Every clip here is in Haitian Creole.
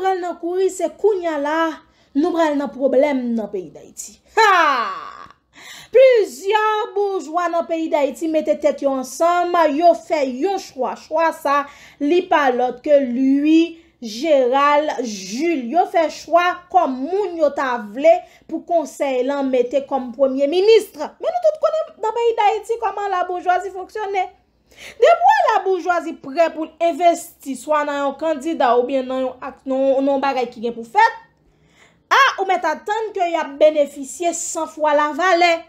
Nou bral nan kouri se kounya la, nou bral nan problem nan peyi da iti. Ha! Plizyon bourgeois nan peyi da iti mette tek yo ansan, ma yo fe yon chwa, chwa sa, li palot ke lui, Gérald, Jules. Yo fe chwa kom moun yo tavle pou konsey lan mette kom premier ministre. Men nou tout konen nan peyi da iti koman la bourgeoisi foksyone? Demwa la bourgeoisi pre pou investi swa nan yon kandida ou bien nan yon ak non bagay ki gen pou fet, a ou met atan ke yon ap beneficye san fwa la valen,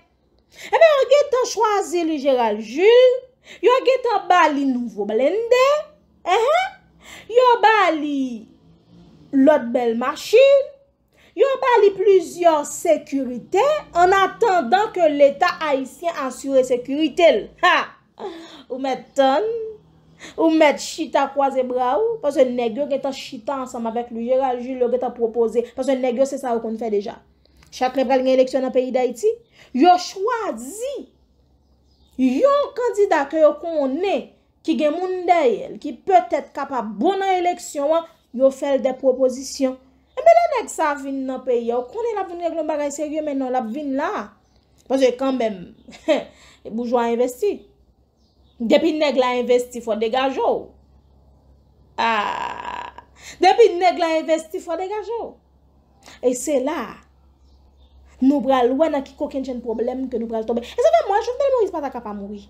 ebe yon getan chwazi li Gérald Jules, yon getan bali Nouvo Blende, eh yon bali Lot Belmachil, yon bali pluzior sekurite, an atandan ke l'Etat Haitien asure sekurite l. Ha! Ou met ton Ou met chita kwa ze bra ou Pase negyo gen ta chita ansam avek Yera jil lo gen ta proposi Pase negyo se sa ou kon fè deja Chakre pral gen eleksyon nan peyi da iti Yo chwazi Yon kandida ke yo kon ne Ki gen moun deyel Ki peut et kapab bon nan eleksyon Yo fèl dey propozisyon Ebele nek sa vin nan peyi Yo kon ne lap vin nan peyi Se yo menon lap vin la Pase kanbem Boujwa investi Depi neg la investi, fwa degajo. Aaaaa. Ah. Depi neg la investi, fwa degajo. E se la, nou bral wè nan ki koken chen problem ke nou bral tombe. E se fè mwen, Jouvenel Moïse pata kap amouri.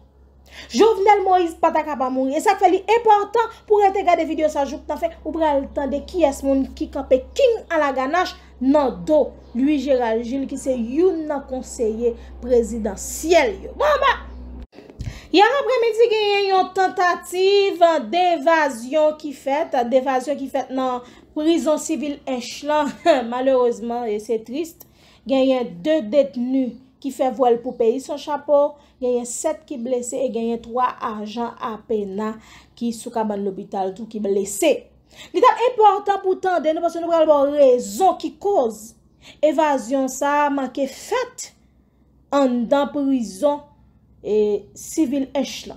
Jouvenel Moïse pata kap amouri. E se fè li eportan pou rete gade video sa joutan fè. Ou bral tande ki es moun ki kape king ala ganache nan do. Louis Gérald Gilles ki se youn nan konseye prezident siel yo. Mwa bon, mwa. Yara apre midi genyen yon tentative d'evasyon ki fèt, d'evasyon ki fèt nan prizon sivil enchlan, malerouzman, e se trist, genyen 2 detenu ki fè voel pou peyi son chapo, genyen 7 ki blese, e genyen 3 ajan apena ki soukaban l'hobital tou ki blese. Lida important pou tende, nou pas yon nou pral bon rezon ki koz, evasyon sa manke fèt an dan prizon e sivil esh la.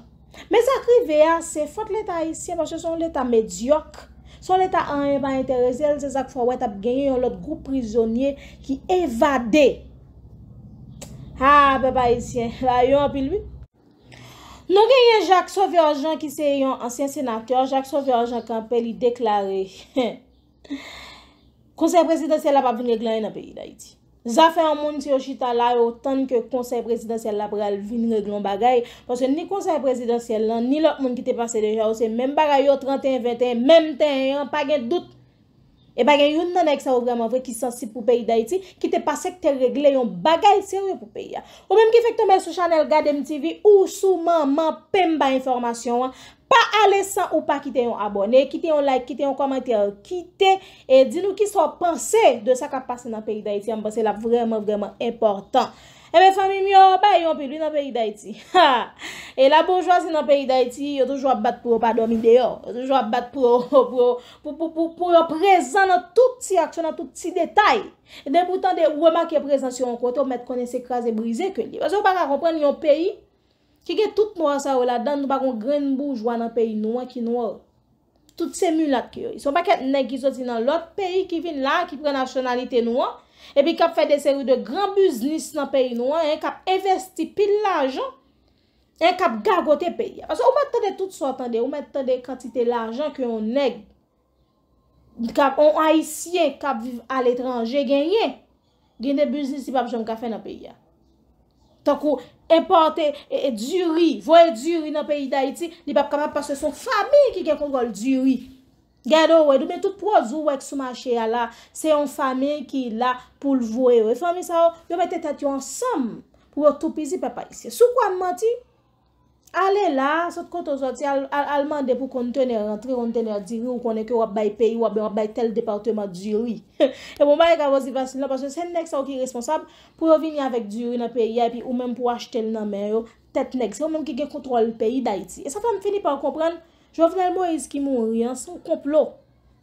Me sa krive ya, se fote leta isye, pache son leta medyok, son leta anye ba entereze, el se zak fwa wet ap genye yon lot group prisonye ki evade. Ha, beba isye, la yon apil mi. Nou genye Jacques Sauvagean ki se yon ansyen senateur, Jacques Sauvagean ki apel yi deklare. Konsey presidensye la pa vinye glan yon apil yi da iti. Zafè an moun ti yo chita la yo tan ke konsey prezidansyèl la pral vini regloun bagay. Ponsè ni konsey prezidansyèl lan, ni lak moun ki te pase deja yo se menm bagay yo 31-21, menm 31, pa gen dout. E pa gen yon nan ek sa yo vreman vre ki sensib pou peyi da iti, ki te pasek te regle yon bagay seryo pou peyi ya. Ou menm ki fek to men sou chanel GADEM TV ou sou man man pem ba informasyon an. Pa alesan ou pa kite yon abone, kite yon like, kite yon komentary, kite. E di nou ki so panse de sa ka pase nan peri da iti. Yon panse la vreman, vreman importan. E men fami mi yo, bay yon pi, li nan peri da iti. E la bourgeoisie nan peri da iti, yo toujwa bat pou yo pa do mi deyo. Yo toujwa bat pou yo, pou yo prezan nan tout ti aksyon, nan tout ti detay. E den pou tan de ou weman ki e prezan si yon kote, ou met konen se kras e brize ke li. Se ou pa ka kompren yon peri. Ki gen tout nou an sa ou la dan nou bagon gren boujwa nan peyi nou an ki nou an. Tout se mou lak ki yo. Son pa ket neg gizoti nan lot peyi ki vin la ki pou gen nationalite nou an. E pi kap fè de seri de gran buznis nan peyi nou an. En kap investi pil la ajan. En kap gagote peyi ya. Paso ou mè tè de tout so atan de. Ou mè tè de kantite la ajan ki yo neg. Kap on a isye kap viv al etranje genye. Gen de buznis si pap jom ka fè nan peyi ya. Tan kou, epante, e, e, djuri, vwe djuri nan peyi da iti, ni pap kama pa se son fami ki gen kongol djuri. Gado wè, nou men tout prozou wèk sou manche ya la, se yon fami ki la pou l vwe. Fami sa wè, yon mwen tetat yon som pou wè tou pizi pe pa iti. Sou kwa mwen ti? Ale la, sot koto soti, al mande pou kon tene rentre, kon tene a diri, ou kon eke wap bay peyi, wap bay tel departement diri. E bon baye gavosi vasyon la, paswen sen nek sa ou ki responsab, pou yo vini avek diri nan peyi ya, ou menm pou achete nan men yo, tet nek, se ou menm ki ge kontrol peyi da iti. E sa fèm fini pa wakompran, Jovenel Moïse ki moun riyan, son komplot.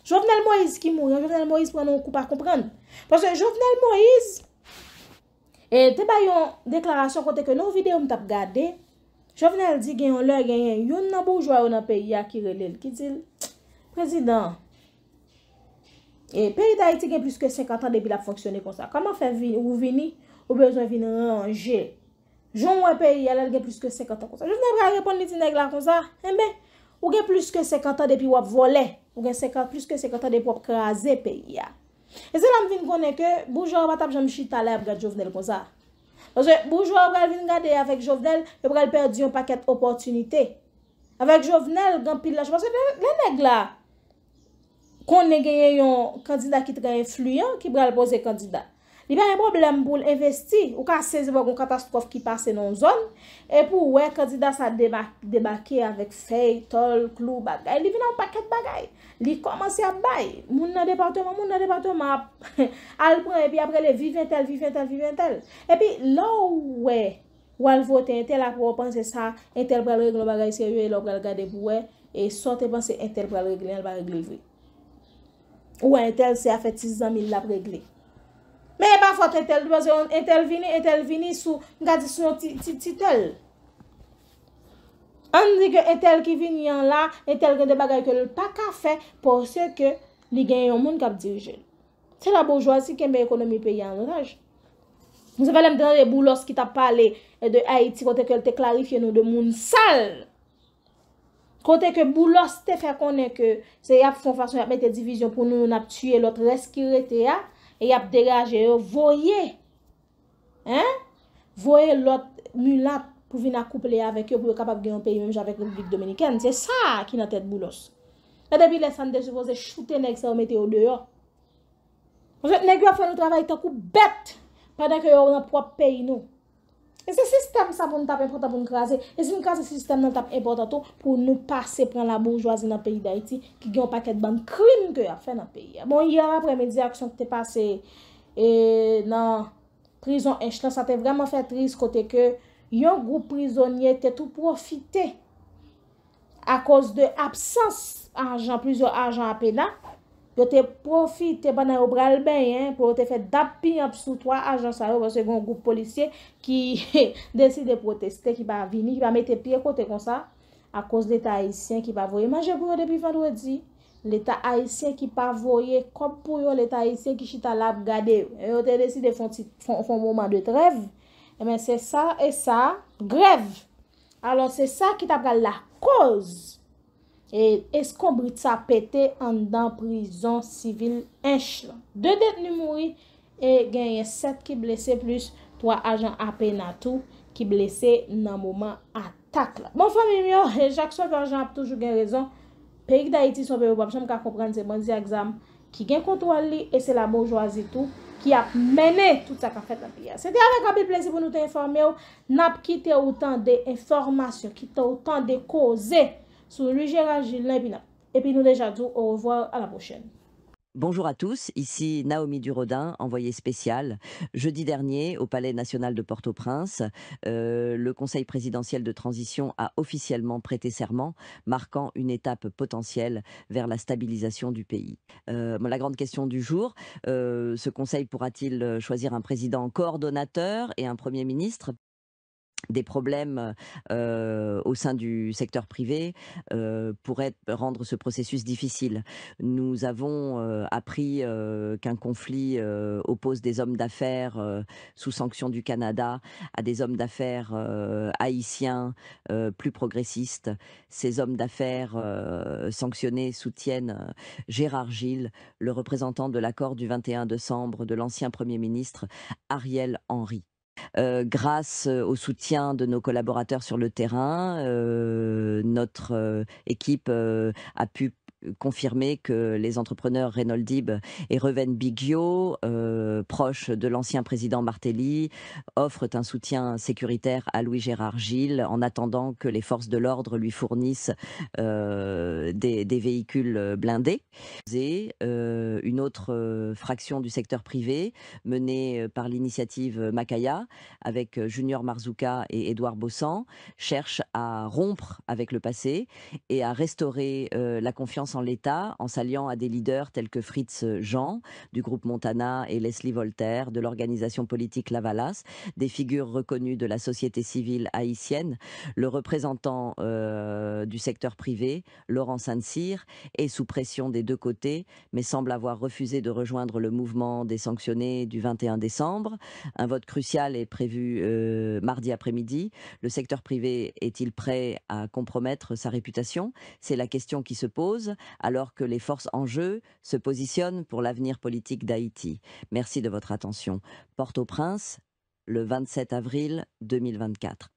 Jovenel Moïse ki moun riyan, Jovenel Moïse pran nou koupa wakompran. Paswen Jovenel Moïse, te bayon deklarasyon kote ke nou vide ou mtap Jovenel di genyon lè, genyon yon nan boujwa ou nan peyi ya ki relel. Ki dil, prezident, e peyi da iti gen plus ke 50 an depil ap foksyone kon sa. Kama fè ou vini, ou bezon vini ranger. Joun wè peyi alèl gen plus ke 50 an kon sa. Jouvenel prè a repon li ti neg lè kon sa, eh enbe, ou gen plus ke 50 an depil wap vole, ou gen plus ke 50 an depil wap kaze peyi ya. E zè lan vini konè ke, boujwa ou batap janm chitalè ap prè jovenel kon sa. Bojwa, bral vin gade, avèk jovenel, bral perdi yon paket opportunite. Avèk jovenel, gran pil la. Je pense, la neg la, kon ne genye yon kandida ki tre influyen ki bral pose kandida. Li ben yon problem pou l'investi, ou ka seze vok yon katastrof ki pase yon zon, epi ou we kandidas a debakey avik fey, tol, klu, bagay, li vina w paket bagay. Li komanse ap bay, moun nan departement, moun nan departement, ap alpren, epi apre le vivintel, vivintel, vivintel. Epi la ou we, ou alvote intel ap wapanse sa, intel pral regle bagay se yon, lop pral gade pou we, e sote panse intel pral regle, anl pral regle vwe. Ou intel se a fe tizan mil ap regle. Me ba fote etel vini, etel vini sou nga di sou titel. An di ke etel ki vini an la, etel gen de bagay ke l pa ka fe, po se ke li gen yon moun kap dirijen. Se la bourgeoisie kembe ekonomi pe yon raj. Mou se fe lem denre boulos ki ta pale de Haiti, kote ke l te klarifiye nou de moun sal. Kote ke boulos te fe konen ke se yap fwa fwa son yap mette divizyon pou nou nap tue lot reskirete ya. E yap degaje yo, voye. Hein? Voye lot, mulat, pou vin akouple ya vek yo, pou yo kapak gen yon peyi mèm javèk loplik dominiken. Se sa ki nan tèt boulos. E debi lè san desi vo, se choute nèk se omete yon deyo. Nèk yo fè nou travay takou bet, padèk yo yon apwa peyi nou. E se sistem sa pou nou tap importan pou nou krasi, e se nou krasi se sistem nan tap importan tou pou nou pase pran la bourgeoisie nan peyi d'Haïti ki gyon paket ban krim kè a fè nan peyi a. E bon, yon apre me dize ak son te pase e, nan prison Echla, sa te vreman fè tris kote ke yon grou prisonye te tou profite a kòz de absans anjan, plizor anjan apè nan. Yo te profite banan yo bral ben, pou yo te fet dap pin ap sou toa, ajan sa yo vw se kon goup polisye, ki desi de proteste ki pa vini, ki pa mette piye kote kon sa, a kos de ta aisyen ki pa voye. Ma jepou yo depi fadou e di, le ta aisyen ki pa voye, kop pou yo le ta aisyen ki chita lab gade, yo te desi de fon moman de trev, e eh men se sa e sa grev. Alors se sa ki ta pral la koz, E skobrit sa pete an dan prizon sivil enche lan. E bon, de det ni mouri, genye 7 ki blese plus 3 ajan apen na tou ki blese nan mouman atak la. Bon fami myon, jaksov ajan ap toujou gen rezon. Perik da iti sobe ou bab, chanm ka kompran se bon di aksam ki gen kontwal li e se la bojwa zi tou ki ap mene tout sa ka fet nan piya. Se te avan kapil plese pou nou te informe ou, nap ki te outan de informasyon, ki te outan de koze. Et puis nous déjà au revoir, à la prochaine. Bonjour à tous, ici Naomi Durodin, envoyée spéciale. Jeudi dernier, au Palais national de Port-au-Prince, euh, le Conseil présidentiel de transition a officiellement prêté serment, marquant une étape potentielle vers la stabilisation du pays. Euh, la grande question du jour, euh, ce Conseil pourra-t-il choisir un président coordonnateur et un Premier ministre des problèmes au sein du secteur privé pourraient rendre ce processus difficile. Nous avons appris qu'un conflit oppose des hommes d'affaires sous sanction du Canada à des hommes d'affaires haïtiens plus progressistes. Ces hommes d'affaires sanctionnés soutiennent Gérard Gilles, le représentant de l'accord du 21 décembre de l'ancien Premier ministre Ariel Henry grâce au soutien de nos collaborateurs sur le terrain, notre équipe a pu confirmé que les entrepreneurs Reynold Dib et Reven Biggio, euh, proches de l'ancien président Martelly, offrent un soutien sécuritaire à Louis-Gérard Gilles en attendant que les forces de l'ordre lui fournissent euh, des, véhicules blindés. Et euh, une autre fraction du secteur privé menée par l'initiative Macaya avec Junior Marzouka et Édouard Bossan cherche à rompre avec le passé et à restaurer la confiance en l'État en s'alliant à des leaders tels que Fritz Jean du groupe Montana et Leslie Voltaire de l'organisation politique Lavalas, des figures reconnues de la société civile haïtienne, le représentant euh, du secteur privé, Laurent Saint-Cyr, est sous pression des deux côtés, mais semble avoir refusé de rejoindre le mouvement des sanctionnés du 21 décembre. Un vote crucial est prévu euh, mardi après-midi. Le secteur privé est-il prêt à compromettre sa réputation C'est la question qui se pose alors que les forces en jeu se positionnent pour l'avenir politique d'Haïti. Merci de votre attention. Porte-au-Prince, le 27 avril 2024.